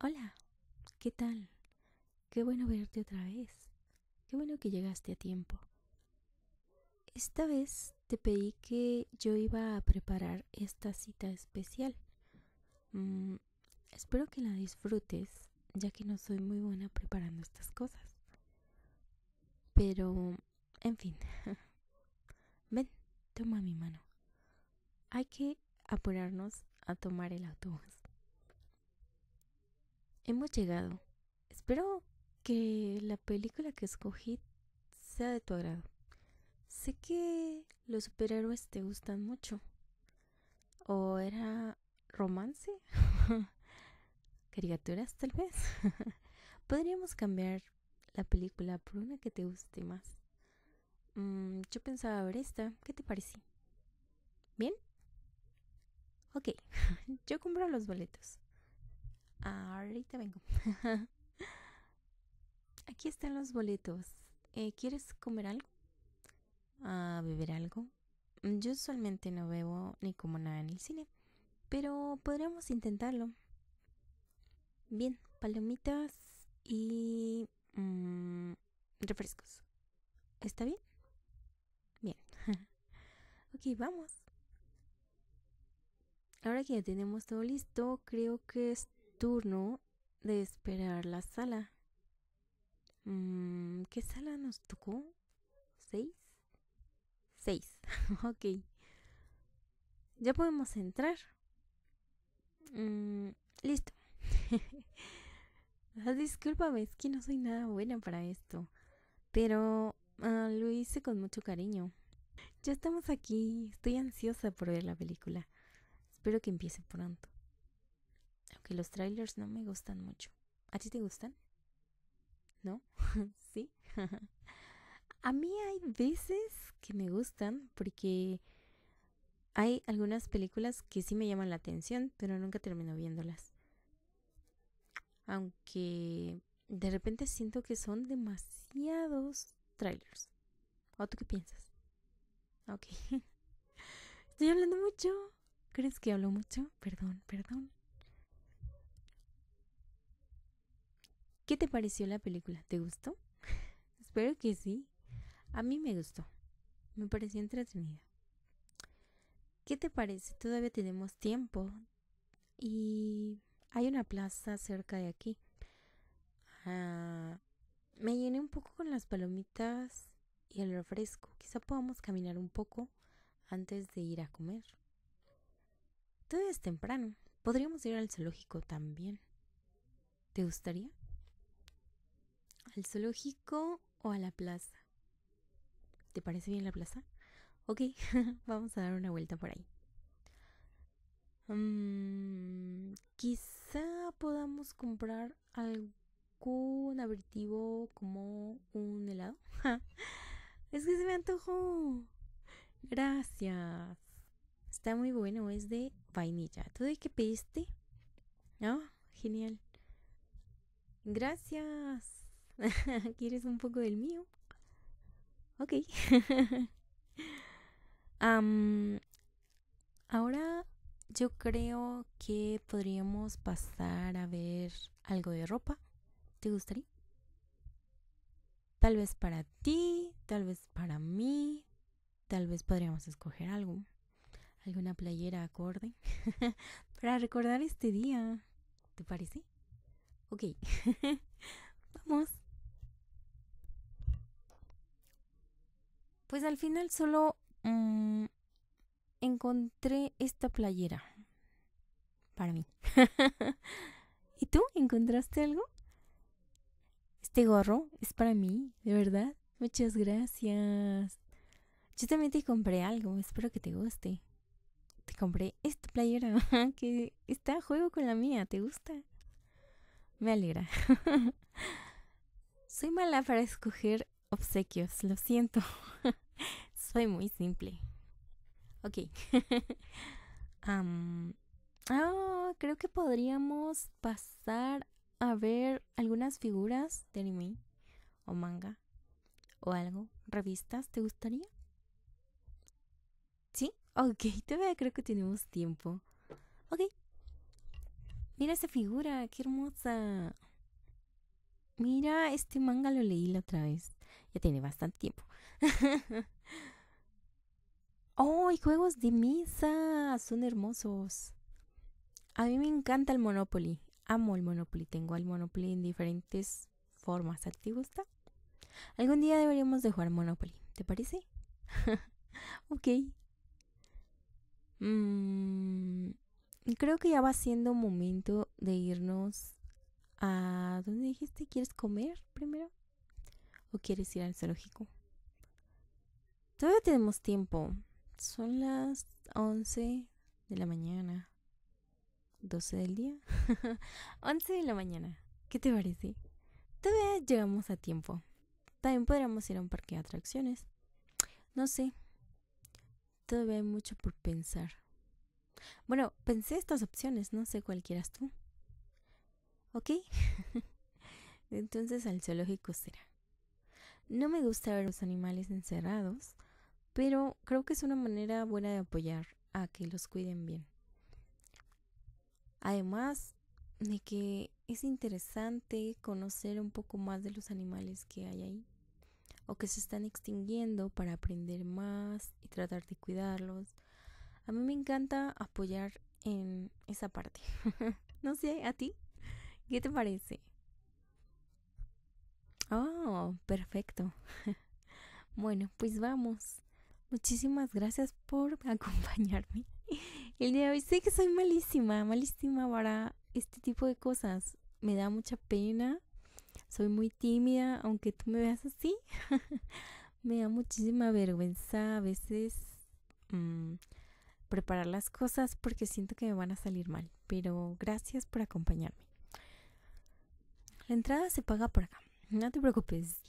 Hola, ¿qué tal? Qué bueno verte otra vez. Qué bueno que llegaste a tiempo. Esta vez te pedí que yo iba a preparar esta cita especial. Mm, espero que la disfrutes, ya que no soy muy buena preparando estas cosas. Pero, en fin. Ven, toma mi mano. Hay que apurarnos a tomar el autobús hemos llegado. Espero que la película que escogí sea de tu agrado. Sé que los superhéroes te gustan mucho. ¿O era romance? ¿Caricaturas tal vez? Podríamos cambiar la película por una que te guste más. Mm, yo pensaba ver esta. ¿Qué te pareció? ¿Bien? Ok, yo compro los boletos. Ah, ahorita vengo. Aquí están los boletos. Eh, ¿Quieres comer algo? Ah, ¿Beber algo? Mm, yo usualmente no bebo ni como nada en el cine, pero podríamos intentarlo. Bien, palomitas y mm, refrescos. ¿Está bien? Bien. ok, vamos. Ahora que ya tenemos todo listo, creo que es turno de esperar la sala. Mm, ¿Qué sala nos tocó? ¿Seis? Seis, ok. Ya podemos entrar. Mm, listo. Ah, discúlpame, es que no soy nada buena para esto. Pero ah, lo hice con mucho cariño. Ya estamos aquí. Estoy ansiosa por ver la película. Espero que empiece pronto que los trailers no me gustan mucho. ¿A ti te gustan? ¿No? ¿Sí? a mí hay veces que me gustan porque hay algunas películas que sí me llaman la atención, pero nunca termino viéndolas. Aunque de repente siento que son demasiados trailers. ¿O tú qué piensas? Ok. Estoy hablando mucho. ¿Crees que hablo mucho? Perdón, perdón. ¿Qué te pareció la película? ¿Te gustó? Espero que sí. A mí me gustó. Me pareció entretenida. ¿Qué te parece? Todavía tenemos tiempo. Y hay una plaza cerca de aquí. Ah, me llené un poco con las palomitas y el refresco. Quizá podamos caminar un poco antes de ir a comer. Todavía es temprano. Podríamos ir al zoológico también. ¿Te gustaría? ¿Al zoológico o a la plaza? ¿Te parece bien la plaza? Ok, vamos a dar una vuelta por ahí. Mm, quizá podamos comprar algún aperitivo como un helado. es que se me antojó. Gracias. Está muy bueno, es de vainilla. ¿Tú de qué pediste? ¿No? Ah, genial. Gracias. ¿Quieres un poco del mío? Ok. ahora yo creo que podríamos pasar a ver algo de ropa. ¿Te gustaría? Tal vez para ti, tal vez para mí, tal vez podríamos escoger algo, alguna playera acorde para recordar este día. ¿Te parece? Ok, vamos. Pues, al final solo mm, encontré esta playera para mí. ¿Y tú encontraste algo? Este gorro es para mí, de verdad. Muchas gracias. Yo también te compré algo, espero que te guste. Te compré esta playera que está a juego con la mía, ¿te gusta? Me alegra. Soy mala para escoger obsequios, lo siento. Soy muy simple. Ok. um, creo que podríamos pasar a ver algunas figuras de anime o manga o algo. ¿Revistas te gustaría? ¿Sí? Ok, veo, creo que tenemos tiempo. Ok. Mira esa figura, qué hermosa. Mira, este manga lo leí la otra vez. Ya tiene bastante tiempo. ¡Oh, y juegos de misa Son hermosos. A mí me encanta el Monopoly. Amo el Monopoly. Tengo el Monopoly en diferentes formas. ¿A ti gusta? Algún día deberíamos de jugar Monopoly. ¿Te parece? ok. Mm, creo que ya va siendo momento de irnos a... ¿Dónde dijiste? ¿Quieres comer primero? o quieres ir al zoológico? Todavía tenemos tiempo. Son las 11 de la mañana. 12 del día. 11 de la mañana. ¿Qué te parece? Todavía llegamos a tiempo. También podríamos ir a un parque de atracciones. No sé. Todavía hay mucho por pensar. Bueno, pensé estas opciones, no sé cuál quieras tú. ¿Ok? Entonces al zoológico será. No me gusta ver los animales encerrados, pero creo que es una manera buena de apoyar a que los cuiden bien. Además de que es interesante conocer un poco más de los animales que hay ahí o que se están extinguiendo para aprender más y tratar de cuidarlos. A mí me encanta apoyar en esa parte. no sé, ¿a ti? ¿Qué te parece? Oh, perfecto. Bueno, pues vamos. Muchísimas gracias por acompañarme. El día de hoy sé que soy malísima, malísima para este tipo de cosas. Me da mucha pena. Soy muy tímida, aunque tú me veas así. me da muchísima vergüenza a veces mm, preparar las cosas porque siento que me van a salir mal. Pero gracias por acompañarme. La entrada se paga por acá. No te preocupes.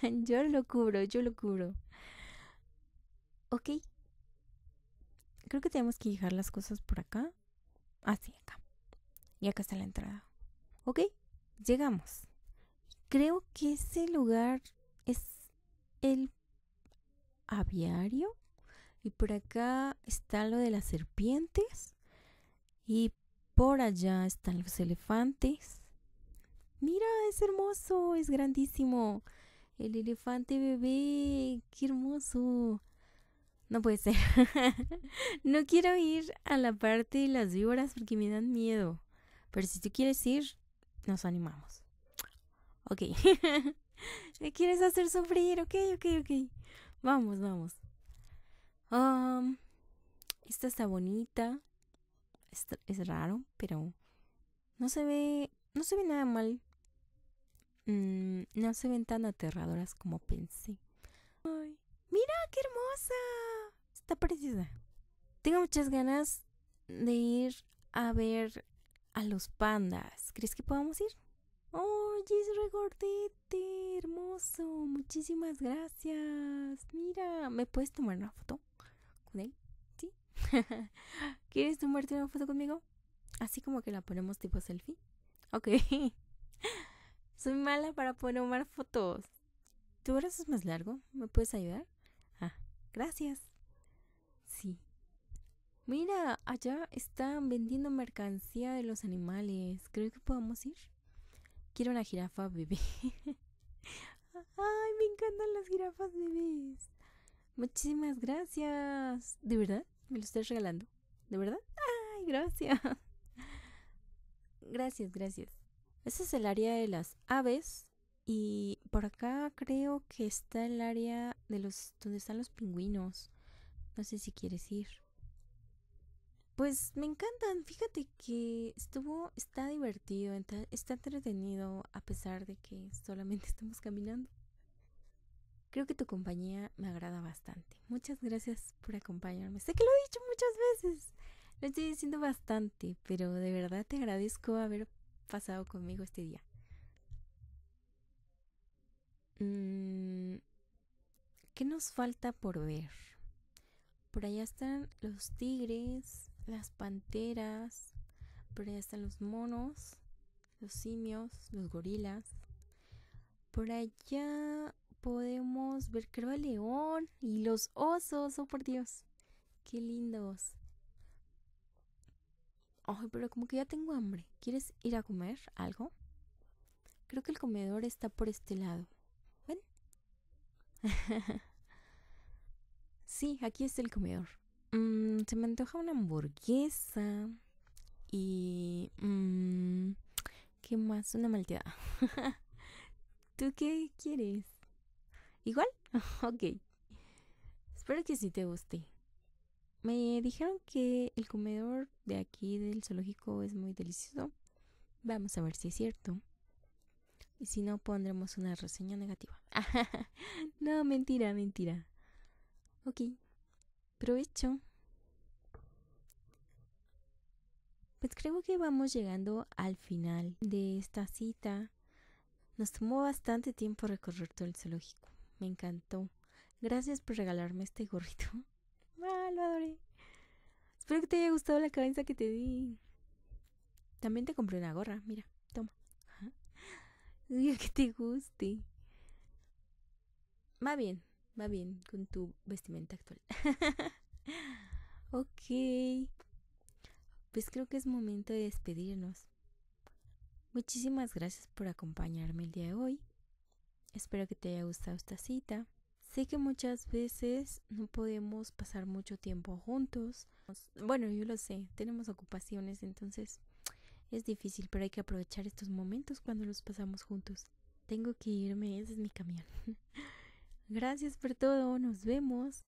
yo lo cubro, yo lo cubro. Ok. Creo que tenemos que dejar las cosas por acá. Así, ah, acá. Y acá está la entrada. Ok, llegamos. Creo que ese lugar es el aviario. Y por acá está lo de las serpientes. Y por allá están los elefantes. Mira, es hermoso, es grandísimo. El elefante bebé, qué hermoso. No puede ser. no quiero ir a la parte de las víboras porque me dan miedo. Pero si tú quieres ir, nos animamos. Ok. me quieres hacer sufrir. Ok, ok, ok. Vamos, vamos. Um, esta está bonita. es raro, pero no se ve, no se ve nada mal. Mm, no se ven tan aterradoras como pensé. mira qué hermosa. Está preciosa. Tengo muchas ganas de ir a ver a los pandas. ¿Crees que podamos ir? oh, es regordete, hermoso. Muchísimas gracias. Mira, ¿me puedes tomar una foto con él? ¿Sí? ¿Quieres tomarte una foto conmigo? Así como que la ponemos tipo selfie. Ok. Soy mala para poner tomar fotos. ¿Tu brazo es más largo? ¿Me puedes ayudar? Ah, gracias. Sí. Mira, allá están vendiendo mercancía de los animales. Creo que podamos ir. Quiero una jirafa bebé. Ay, me encantan las jirafas bebés. Muchísimas gracias. ¿De verdad? ¿Me lo estás regalando? ¿De verdad? Ay, gracias. Gracias, gracias. Ese es el área de las aves. Y por acá creo que está el área de los. donde están los pingüinos. No sé si quieres ir. Pues me encantan. Fíjate que estuvo. está divertido, está entretenido, a pesar de que solamente estamos caminando. Creo que tu compañía me agrada bastante. Muchas gracias por acompañarme. Sé que lo he dicho muchas veces. Lo estoy diciendo bastante, pero de verdad te agradezco haber pasado conmigo este día? Mm, ¿Qué nos falta por ver? Por allá están los tigres, las panteras, por allá están los monos, los simios, los gorilas. Por allá podemos ver creo el león y los osos, oh por Dios, qué lindos. Ay, pero como que ya tengo hambre. ¿Quieres ir a comer algo? Creo que el comedor está por este lado. ¿Ven? sí, aquí está el comedor. Mm, se me antoja una hamburguesa. Y... Mm, ¿Qué más? Una malteada. ¿Tú qué quieres? ¿Igual? ok. Espero que sí te guste. Me dijeron que el comedor de aquí del zoológico es muy delicioso. Vamos a ver si es cierto. Y si no, pondremos una reseña negativa. no, mentira, mentira. Ok. Provecho. Pues creo que vamos llegando al final de esta cita. Nos tomó bastante tiempo recorrer todo el zoológico. Me encantó. Gracias por regalarme este gorrito. Ah, lo Espero que te haya gustado la cabeza que te di. También te compré una gorra. Mira, toma. Diga que te guste. Va bien, va bien con tu vestimenta actual. ok. Pues creo que es momento de despedirnos. Muchísimas gracias por acompañarme el día de hoy. Espero que te haya gustado esta cita. Sé que muchas veces no podemos pasar mucho tiempo juntos. Bueno, yo lo sé, tenemos ocupaciones, entonces es difícil, pero hay que aprovechar estos momentos cuando los pasamos juntos. Tengo que irme, ese es mi camión. Gracias por todo, nos vemos.